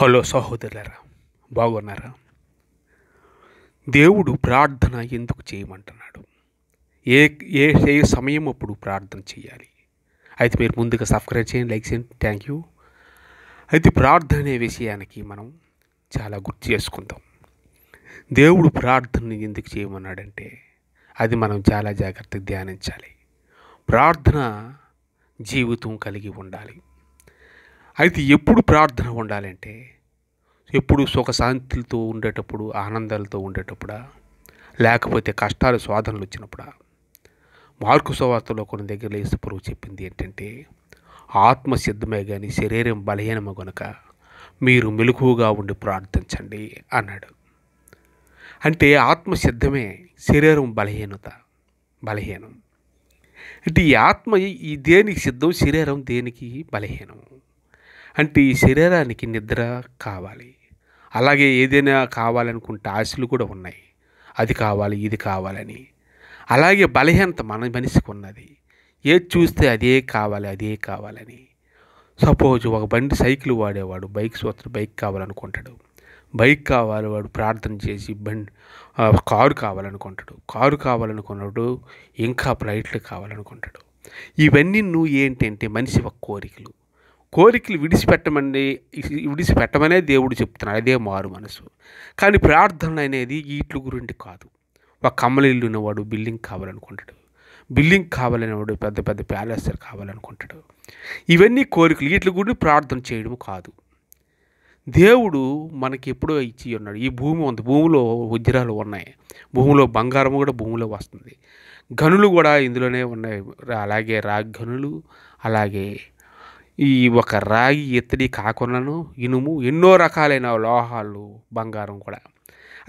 hello సహోదరులరా బాగున్నారా దేవుడు ప్రార్థన ఎందుకు చేయమంటున్నాడు ఏ ఏ సమయం అప్పుడు ప్రార్థన చేయాలి అయితే మీరు ముందుగా సబ్స్క్రైబ్ చేయండి లైక్ చేయండి థ్యాంక్ యూ అయితే ప్రార్థన అనే విషయానికి మనం చాలా గుర్తు చేసుకుందాం దేవుడు ప్రార్థనని ఎందుకు చేయమన్నాడంటే అది మనం చాలా జాగ్రత్తగా ధ్యానించాలి ప్రార్థన జీవితం కలిగి ఉండాలి అయితే ఎప్పుడు ప్రార్థన ఉండాలంటే ఎప్పుడు సుఖశాంతులతో ఉండేటప్పుడు ఆనందాలతో ఉండేటప్పుడా లేకపోతే కష్టాలు స్వాధనలు వచ్చినప్పుడా మార్కు సువార్తలో కొన్ని దగ్గర యేసుప్రభు చెప్పింది ఏంటంటే ఆత్మ సిద్ధమే కానీ శరీరం బలహీనమ గనుక మీరు మెలకువగా ఉండి ప్రార్థించండి అన్నాడు అంటే ఆత్మ సిద్ధమే శరీరం బలహీనత బలహీనం అంటే ఈ ఆత్మ ఈ దేనికి సిద్ధం శరీరం దేనికి బలహీనం అంటే ఈ శరీరానికి నిద్ర కావాలి అలాగే ఏదైనా కావాలనుకుంటే ఆశలు కూడా ఉన్నాయి అది కావాలి ఇది కావాలని అలాగే బలహీనత మన మనిషికి ఉన్నది ఏది చూస్తే అదే కావాలి అదే కావాలని సపోజ్ ఒక బండి సైకిల్ వాడేవాడు బైక్ సోత్ర బైక్ కావాలనుకుంటాడు బైక్ కావాలి వాడు ప్రార్థన చేసి బండి కారు కావాలనుకుంటాడు కారు కావాలనుకున్నాడు ఇంకా ఫ్లైట్లు కావాలనుకుంటాడు ఇవన్నీ నువ్వు ఏంటంటే మనిషి ఒక కోరికలు కోరికలు విడిచిపెట్టమని విడిచిపెట్టమనే దేవుడు చెప్తున్నాడు అదే మారు మనసు కానీ ప్రార్థన అనేది వీటి గురించి కాదు ఒక కమ్మల ఇల్లు ఉన్నవాడు బిల్డింగ్ కావాలనుకుంటాడు బిల్డింగ్ కావాలనేవాడు పెద్ద పెద్ద ప్యాలెస్ కావాలనుకుంటాడు ఇవన్నీ కోరికలు వీటి గురించి ప్రార్థన చేయడం కాదు దేవుడు మనకి ఎప్పుడో ఇచ్చి ఉన్నాడు ఈ భూమి ఉంది భూమిలో వజ్రాలు ఉన్నాయి భూమిలో బంగారం కూడా భూమిలో వస్తుంది గనులు కూడా ఇందులోనే ఉన్నాయి అలాగే రాగి గనులు అలాగే ఈ ఒక రాగి ఇత్తడి కాకుండాను ఇనుము ఎన్నో రకాలైన లోహాలు బంగారం కూడా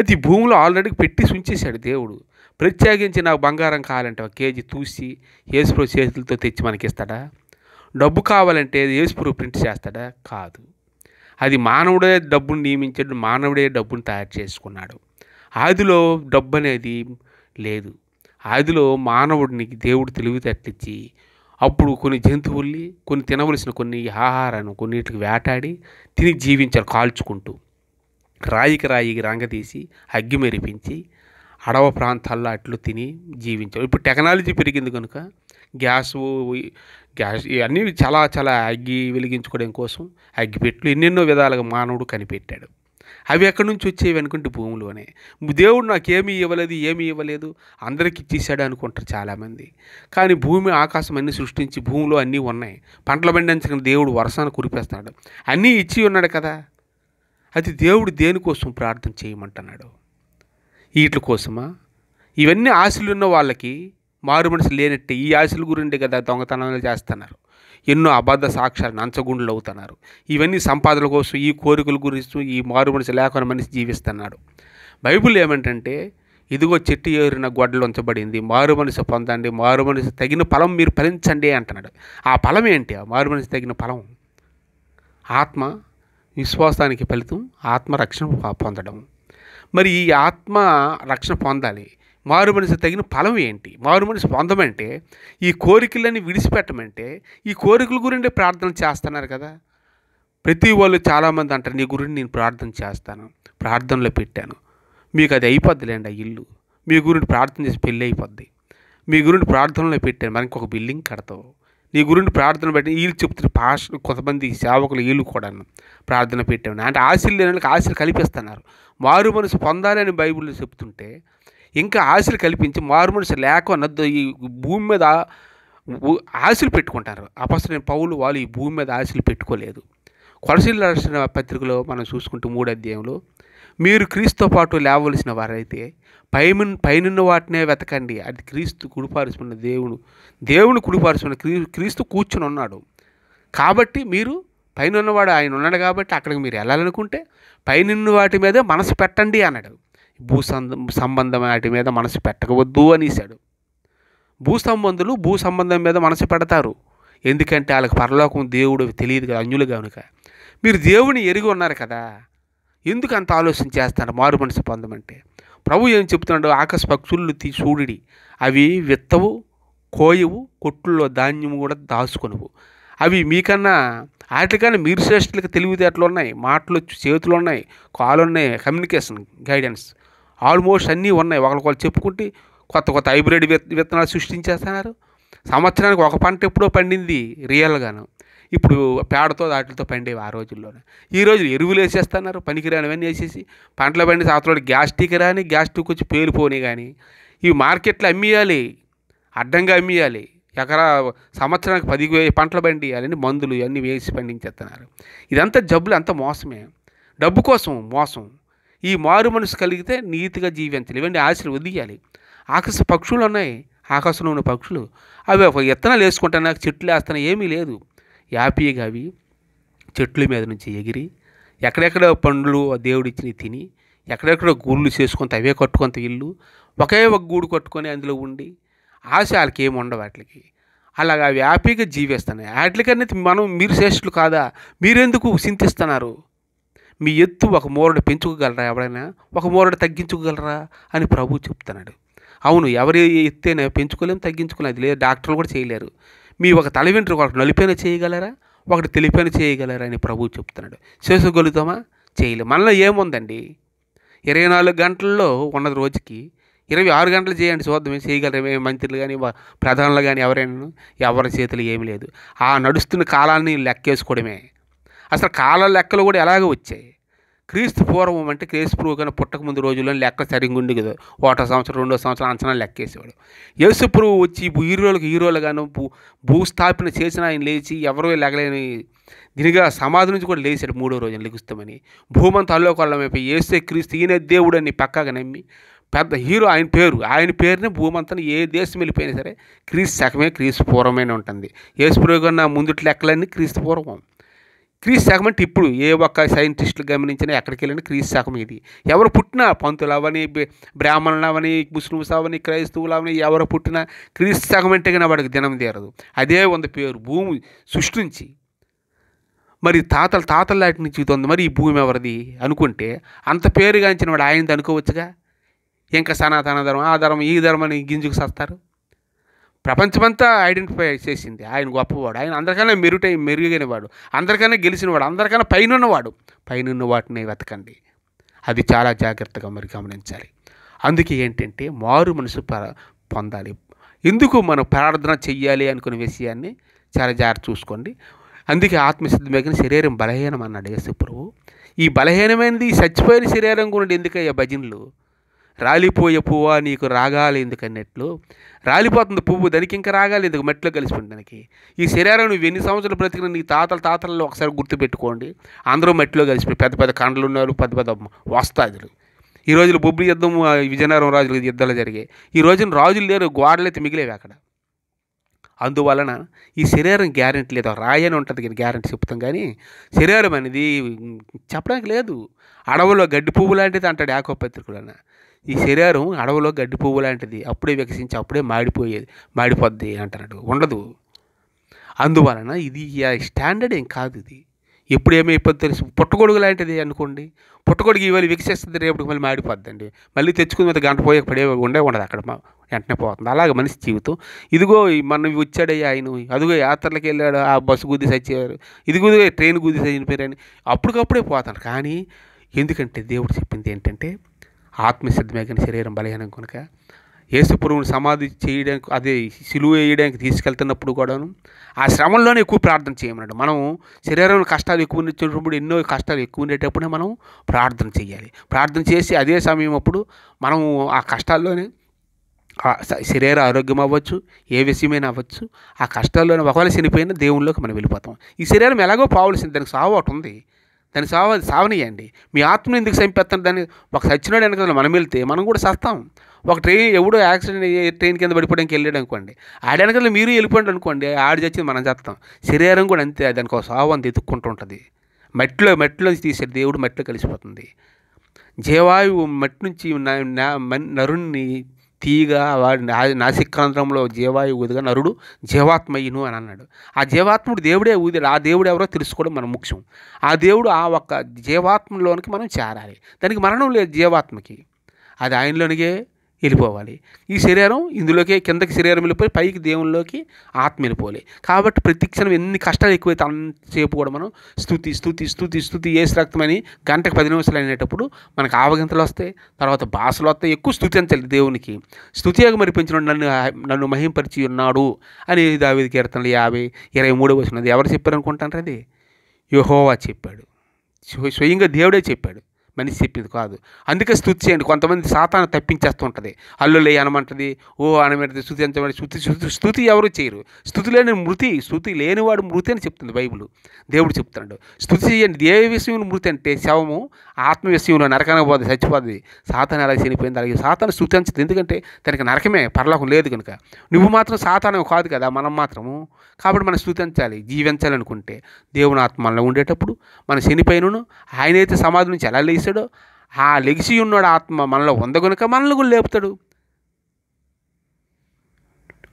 అది భూమిలో ఆల్రెడీ పెట్టి సుంచేశాడు దేవుడు ప్రత్యేకించి నాకు బంగారం కావాలంటే ఒక కేజీ తూసి ఏసుప్రో చేతులతో తెచ్చి మనకి ఇస్తాడా డబ్బు కావాలంటే ఏసుప్రో ప్రింట్ చేస్తాడా కాదు అది మానవుడే డబ్బును నియమించాడు మానవుడే డబ్బును తయారు చేసుకున్నాడు ఆదిలో డబ్బు అనేది లేదు ఆదిలో మానవుడిని దేవుడు తెలివితేటలిచ్చి అప్పుడు కొన్ని జంతువుల్ని కొన్ని తినవలసిన కొన్ని ఆహారాన్ని కొన్నిటికి వేటాడి తిని జీవించారు కాల్చుకుంటూ రాయికి రాయికి రంగదీసి అగ్గి మెరిపించి అడవ ప్రాంతాల్లో అట్లు తిని జీవించారు ఇప్పుడు టెక్నాలజీ పెరిగింది కనుక గ్యాస్ గ్యాస్ ఇవన్నీ చాలా చాలా అగ్గి వెలిగించుకోవడం కోసం అగ్గిపెట్లు ఎన్నెన్నో విధాలుగా మానవుడు కనిపెట్టాడు అవి ఎక్కడి నుంచి వచ్చేవి అనుకుంటే అనే దేవుడు నాకేమీ ఇవ్వలేదు ఏమీ ఇవ్వలేదు అందరికి ఇచ్చేసాడు అనుకుంటారు చాలామంది కానీ భూమి ఆకాశం అన్ని సృష్టించి భూమిలో అన్నీ ఉన్నాయి పంటలు పండించక దేవుడు వరసాన కురిపేస్తాడు అన్నీ ఇచ్చి ఉన్నాడు కదా అది దేవుడు దేనికోసం ప్రార్థన చేయమంటున్నాడు వీటి కోసమా ఇవన్నీ ఆశలున్న వాళ్ళకి మారు మనసు లేనట్టే ఈ ఆశలు గురిండే కదా దొంగతనాలు చేస్తున్నారు ఎన్నో అబద్ధ సాక్ష్యాలు నంచగుండులు అవుతున్నారు ఇవన్నీ సంపాదన కోసం ఈ కోరికల గురించి ఈ మారు మనిషి లేకుండా మనిషి జీవిస్తున్నాడు బైబుల్ ఏమంటంటే ఇదిగో చెట్టు ఏరిన గొడ్డలు ఉంచబడింది మారు మనిషి పొందండి మారు మనిషి తగిన ఫలం మీరు ఫలించండి అంటున్నాడు ఆ ఫలం ఏంటి ఆ మారు మనిషి తగిన ఫలం ఆత్మ విశ్వాసానికి ఫలితం ఆత్మరక్షణ పొందడం మరి ఈ ఆత్మ రక్షణ పొందాలి మారు మనిషి తగిన ఫలం ఏంటి మారు మనిషి పొందమంటే ఈ కోరికలని విడిచిపెట్టమంటే ఈ కోరికల గురించి ప్రార్థన చేస్తున్నారు కదా ప్రతి వాళ్ళు చాలామంది అంటారు నీ గురించి నేను ప్రార్థన చేస్తాను ప్రార్థనలో పెట్టాను మీకు అది అయిపోద్దిలేండి ఆ ఇల్లు మీ గురించి ప్రార్థన చేసి పెళ్ళి అయిపోద్ది మీ గురించి ప్రార్థనలో పెట్టాను మనకి ఒక బిల్డింగ్ కడతావు నీ గురించి ప్రార్థన పెట్టి వీళ్ళు చెప్తున్న పాష కొంతమంది సేవకులు వీళ్ళు కూడా ప్రార్థన పెట్టాను అంటే ఆశలు లేని వాళ్ళకి ఆశలు కల్పిస్తున్నారు మారు మనసు పొందాలని బైబిల్లో చెప్తుంటే ఇంకా ఆశలు కల్పించి మారుమనిషి లేకున్న ఈ భూమి మీద ఆశలు పెట్టుకుంటారు అపసరైన పౌలు వాళ్ళు ఈ భూమి మీద ఆశలు పెట్టుకోలేదు కొలసీలు రాసిన పత్రికలో మనం చూసుకుంటే మూడు అధ్యాయంలో మీరు క్రీస్తుతో పాటు లేవలసిన వారైతే పైము పైనున్న వాటినే వెతకండి అది క్రీస్తు కుడిపారుచున్న దేవుడు దేవుని కుడిపారుచున్న క్రీ క్రీస్తు కూర్చుని ఉన్నాడు కాబట్టి మీరు పైన ఉన్నవాడు ఆయన ఉన్నాడు కాబట్టి అక్కడికి మీరు వెళ్ళాలనుకుంటే పైనున్న వాటి మీదే మనసు పెట్టండి అన్నాడు భూ సంబంధం వాటి మీద మనసు పెట్టకవద్దు అనేసాడు భూ సంబంధులు భూ సంబంధం మీద మనసు పెడతారు ఎందుకంటే వాళ్ళకి పరలోకం దేవుడు తెలియదు కదా అన్యులు కనుక మీరు దేవుని ఎరిగి ఉన్నారు కదా ఎందుకు అంత ఆలోచన చేస్తాడు మారు మనసు పొందమంటే ప్రభు ఏం చెప్తున్నాడు ఆకాశ పక్షులు తీ చూడి అవి విత్తవు కోయవు కొట్టుల్లో ధాన్యం కూడా దాచుకునవు అవి మీకన్నా వాటికన్నా మీరు శ్రేష్ఠులకు తెలివితేటలు ఉన్నాయి మాటలు చేతులు ఉన్నాయి కాలు ఉన్నాయి కమ్యూనికేషన్ గైడెన్స్ ఆల్మోస్ట్ అన్నీ ఉన్నాయి ఒకరికొకరు చెప్పుకుంటే కొత్త కొత్త హైబ్రిడ్ విత్తనాలు సృష్టించేస్తున్నారు సంవత్సరానికి ఒక పంట ఎప్పుడో పండింది రియల్గాను ఇప్పుడు పేడతో దాటితో పండేవి ఆ రోజుల్లోనే ఈ రోజు ఎరువులు వేసేస్తున్నారు పనికిరానివన్నీ వేసేసి పంటలు పండి సాతలో గ్యాస్ టీకి రాని గ్యాస్ టీకి వచ్చి పేలిపోని కానీ ఇవి మార్కెట్లో అమ్మేయాలి అడ్డంగా అమ్మేయాలి ఎకరా సంవత్సరానికి పది పంటలు పండియాలని మందులు ఇవన్నీ వేసి పండించేస్తున్నారు ఇదంతా జబ్బులు అంత మోసమే డబ్బు కోసం మోసం ఈ మారు మనసు కలిగితే నీతిగా జీవించాలి ఇవన్నీ ఆశలు వదియాలి ఆకాశ పక్షులు ఉన్నాయి ఆకాశంలో ఉన్న పక్షులు అవి ఒక విత్తనాలు వేసుకుంటాను నాకు చెట్లు వేస్తాను ఏమీ లేదు యాపీగా అవి చెట్ల మీద నుంచి ఎగిరి ఎక్కడెక్కడ పండ్లు దేవుడిచ్చిన తిని ఎక్కడెక్కడ గూళ్ళు చేసుకుంత అవే కట్టుకుంత ఇల్లు ఒకే ఒక గూడు కట్టుకొని అందులో ఉండి ఆశ వాళ్ళకి ఏమి ఉండవు వాటికి అలాగా అవి హ్యాపీగా జీవేస్తున్నాయి వాటికనేది మనం మీరు శ్రేష్ఠులు కాదా మీరెందుకు చింతిస్తున్నారు మీ ఎత్తు ఒక మూరడు పెంచుకోగలరా ఎవరైనా ఒక మూరడు తగ్గించుకోగలరా అని ప్రభు చెప్తున్నాడు అవును ఎవరి ఎత్తైనా పెంచుకోలేము తగ్గించుకోలేము అది లేదు డాక్టర్లు కూడా చేయలేరు మీ ఒక తల వెంట్రుక ఒకటి నలిపైన చేయగలరా ఒకటి తెలిపైన చేయగలరా అని ప్రభువు చెప్తున్నాడు చేసుకోగలుగుతామా చేయలేము మనలో ఏముందండి ఇరవై నాలుగు గంటల్లో ఉన్నది రోజుకి ఇరవై ఆరు గంటలు చేయండి చూద్దాం చేయగలరు మంత్రులు కానీ ప్రధానులు కానీ ఎవరైనా ఎవరి చేతులు ఏమి లేదు ఆ నడుస్తున్న కాలాన్ని లెక్కేసుకోవడమే అసలు కాల లెక్కలు కూడా ఎలాగ వచ్చాయి క్రీస్తు పూర్వం అంటే క్రీస్తు పూర్వం కానీ ముందు రోజుల్లో లెక్క సరిగ్గా ఉండి కదా ఒకటో సంవత్సరం రెండో సంవత్సరం అంచనా లెక్కేసేవాడు యేసు ప్రభు వచ్చి హీరోలకు హీరోలుగాను భూ భూస్థాపన చేసిన ఆయన లేచి ఎవరో లెగలేని దీనిగా సమాధి నుంచి కూడా లేచాడు మూడో రోజున లెగుస్తామని భూమంత అయిపోయి ఏసే క్రీస్తు ఈయన దేవుడు అని పక్కాగా నమ్మి పెద్ద హీరో ఆయన పేరు ఆయన పేరుని భూమంతా ఏ దేశం వెళ్ళిపోయినా సరే క్రీస్తు శకమే క్రీస్తు పూర్వమైన ఉంటుంది ఏసు పురుగు కన్నా ముందు లెక్కలన్నీ క్రీస్తు పూర్వం క్రీస్ శాఖం అంటే ఇప్పుడు ఏ ఒక్క సైంటిస్టులు గమనించినా ఎక్కడికి వెళ్ళినా క్రీస్ శాఖం ఇది ఎవరు పుట్టినా పంతులు అవని బ్రాహ్మణులు అవని ముస్లింస్ అవని క్రైస్తవులు అవని ఎవరు పుట్టినా క్రీస్ శాఖం అంటే కానీ వాడికి దినం తీరదు అదే ఉంది పేరు భూమి సృష్టించి మరి తాతలు తాతల లాంటి నుంచి ఉంది మరి ఈ భూమి ఎవరిది అనుకుంటే అంత పేరుగాంచిన వాడు ఆయనది అనుకోవచ్చుగా ఇంకా సనాతన ధర్మం ఆ ధర్మం ఈ ధర్మాన్ని గింజుకు సస్తారు ప్రపంచమంతా ఐడెంటిఫై చేసింది ఆయన గొప్పవాడు ఆయన అందరికన్నా మెరుటై మెరుగైన వాడు అందరికన్నా గెలిచినవాడు అందరికన్నా పైనున్నవాడు పైనున్న వాటిని వెతకండి అది చాలా జాగ్రత్తగా మరి గమనించాలి అందుకే ఏంటంటే మారు మనసు పొందాలి ఎందుకు మనం ప్రార్థన చెయ్యాలి అనుకునే విషయాన్ని చాలా జాగ్రత్త చూసుకోండి అందుకే మీద శరీరం బలహీనం అన్నాడు యేసు ఈ బలహీనమైనది ఈ చచ్చిపోయిన శరీరం గురించి ఎందుకయ్యా భజనలు రాలిపోయే పువ్వు నీకు రాగాలి ఎందుకన్నట్లు రాలిపోతుంది పువ్వు దానికి ఇంకా రాగాలి ఎందుకు మెట్లో కలిసిపోయింది దానికి ఈ శరీరం నువ్వు ఎన్ని సంవత్సరాలు బ్రతికిన నీ తాతల తాతలలో ఒకసారి గుర్తుపెట్టుకోండి అందరూ మెట్లో కలిసిపోయి పెద్ద పెద్ద కండలు ఉన్నారు పెద్ద పెద్ద వస్తాదులు ఈ రోజులు బొబ్బులు యుద్ధం విజయనగరం రాజుల యుద్ధాలు జరిగాయి ఈ రోజున రాజులు లేరు గోడలైతే మిగిలేవి అక్కడ అందువలన ఈ శరీరం గ్యారెంటీ లేదా రాయని ఉంటుంది కానీ గ్యారెంటీ చెప్తాం కానీ శరీరం అనేది చెప్పడానికి లేదు అడవులో గడ్డి పువ్వు లాంటిది అంటాడు యాకోపత్రికలన్న ఈ శరీరం అడవులో గడ్డి పువ్వు లాంటిది అప్పుడే వికసించి అప్పుడే మాడిపోయేది మాడిపోద్ది అంటున్నాడు ఉండదు అందువలన ఇది స్టాండర్డ్ ఏం కాదు ఇది ఎప్పుడు ఇబ్బంది తెలుసు పుట్టగొడుగు లాంటిది అనుకోండి పుట్టగొడుగు ఇవాళ వికసిస్తుంది రేపటికి మళ్ళీ మాడిపోద్దండి మళ్ళీ తెచ్చుకుని మీద గంట పోయే పడే ఉండే ఉండదు అక్కడ వెంటనే పోతుంది అలాగే మనిషి జీవితం ఇదిగో మనం వచ్చాడయ్యా ఆయన అదిగో యాత్రలకు వెళ్ళాడు ఆ బస్సు గుద్ది చచ్చేవారు ఇదిగో ట్రైన్ గుద్ది అని అప్పటికప్పుడే పోతాను కానీ ఎందుకంటే దేవుడు చెప్పింది ఏంటంటే ఆత్మశ్రద్ధమే కానీ శరీరం బలహీనం కనుక యేసుప్రభుని సమాధి చేయడానికి అదే సిలువ వేయడానికి తీసుకెళ్తున్నప్పుడు కూడాను ఆ శ్రమంలోనే ఎక్కువ ప్రార్థన చేయమన్నాడు మనం శరీరంలో కష్టాలు ఎక్కువ ఉండేటప్పుడు ఎన్నో కష్టాలు ఎక్కువ ఉండేటప్పుడే మనం ప్రార్థన చేయాలి ప్రార్థన చేసి అదే సమయం అప్పుడు మనం ఆ కష్టాల్లోనే శరీర ఆరోగ్యం అవ్వచ్చు ఏ విషయమైనా అవ్వచ్చు ఆ కష్టాల్లోనే ఒకవేళ చనిపోయినా దేవుళ్ళకి మనం వెళ్ళిపోతాం ఈ శరీరం ఎలాగో పావలసింది దానికి సావు ఒకటి ఉంది దాన్ని సావ సావనియండి మీ ఆత్మను ఎందుకు చంపేస్తాను దాన్ని ఒక సచ్చినాడు వెనక మనం వెళ్తే మనం కూడా చేస్తాం ఒక ట్రైన్ ఎవడో యాక్సిడెంట్ అయ్యి ట్రైన్ కింద పడిపోయడానికి వెళ్ళాడు అనుకోండి ఆడనకల్లా మీరు వెళ్ళిపోయాడు అనుకోండి ఆడి చచ్చింది మనం చేస్తాం శరీరం కూడా అంతే దానికి ఒక సావు అంత ఎత్తుక్కుంటూ ఉంటుంది మెట్లో మెట్లో తీసేది దేవుడు మెట్లో కలిసిపోతుంది జీవాయువు మట్టి నుంచి నరుణ్ణి తీగ వాడి నాసికాంధ్రంలో జీవాయువు ఊదిగా నరుడు జీవాత్మయును అని అన్నాడు ఆ జీవాత్ముడు దేవుడే ఊదాడు ఆ దేవుడు ఎవరో తెలుసుకోవడం మన ముఖ్యం ఆ దేవుడు ఆ ఒక్క జీవాత్మలోనికి మనం చేరాలి దానికి మరణం లేదు జీవాత్మకి అది ఆయనలోనికే వెళ్ళిపోవాలి ఈ శరీరం ఇందులోకి కిందకి శరీరం వెళ్ళిపోయి పైకి దేవుల్లోకి ఆత్మ వెళ్ళిపోవాలి కాబట్టి క్షణం ఎన్ని కష్టాలు ఎక్కువైతే అంతసేపు కూడా మనం స్థుతి స్థుతి స్థుతి స్థుతి వేసి శ్రక్తమని గంటకు పది నిమిషాలు అనేటప్పుడు మనకు ఆవగింతలు వస్తాయి తర్వాత భాషలు వస్తాయి ఎక్కువ స్థుతి స్థుతించాలి దేవునికి స్థుతియాగ మరి పెంచిన నన్ను నన్ను మహింపరిచి ఉన్నాడు అని దావేది కీర్తనలు యాభై ఇరవై మూడో వచ్చినది ఎవరు చెప్పారు అనుకుంటాను అది యహోవా చెప్పాడు స్వయంగా దేవుడే చెప్పాడు మనిషి చెప్పింది కాదు అందుకే స్థుతి చేయండి కొంతమంది సాతాను తప్పించేస్తుంటుంది అల్లులే అనమంటది ఓ అనమంటది స్థుతి అంతమంది స్థుతి స్థుతి ఎవరు చేయరు స్థుతి లేని మృతి స్థుతి లేనివాడు మృతి అని చెప్తుంది బైబుల్ దేవుడు చెప్తున్నాడు స్థుతి చేయండి దేవి విషయంలో మృతి అంటే శవము ఆత్మ విషయంలో నరకన పోదు చచ్చిపోతుంది సాతాను ఎలా చనిపోయింది అలాగే సాతాను స్థుతి అంచదు ఎందుకంటే తనకి నరకమే పరలోకం లేదు కనుక నువ్వు మాత్రం సాతానం కాదు కదా మనం మాత్రము కాబట్టి మనం స్థుతించాలి జీవించాలనుకుంటే దేవుని ఆత్మలో ఉండేటప్పుడు మన చనిపోయినను ఆయనైతే సమాధి నుంచి ఎలా లేచి లేపాడో ఆ లెగిసి ఉన్నాడు ఆత్మ మనలో ఉంది కనుక మనల్ని కూడా లేపుతాడు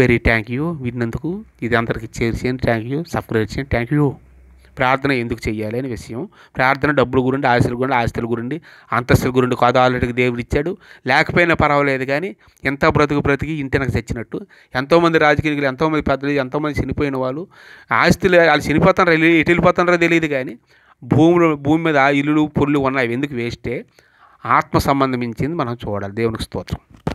వెరీ థ్యాంక్ యూ విన్నందుకు ఇది అందరికీ చేర్చేయండి థ్యాంక్ యూ సబ్స్క్రైబ్ చేయండి థ్యాంక్ యూ ప్రార్థన ఎందుకు చేయాలి అనే విషయం ప్రార్థన డబ్బులు గురించి ఆశలు గురించి ఆస్తుల గురించి అంతస్తుల గురండి కాదు ఆల్రెడీ దేవుడు ఇచ్చాడు లేకపోయినా పర్వాలేదు కానీ ఎంత బ్రతుకు బ్రతికి ఇంత వెనక చచ్చినట్టు ఎంతోమంది రాజకీయాలు ఎంతోమంది పెద్దలు ఎంతోమంది చనిపోయిన వాళ్ళు ఆస్తులు వాళ్ళు చనిపోతారు ఎటు వెళ్ళిపోతారో తెలియదు కానీ భూములు భూమి మీద ఇల్లులు పొల్లు ఉన్నాయి ఎందుకు వేస్టే ఆత్మ సంబంధించింది మనం చూడాలి దేవునికి స్తోత్రం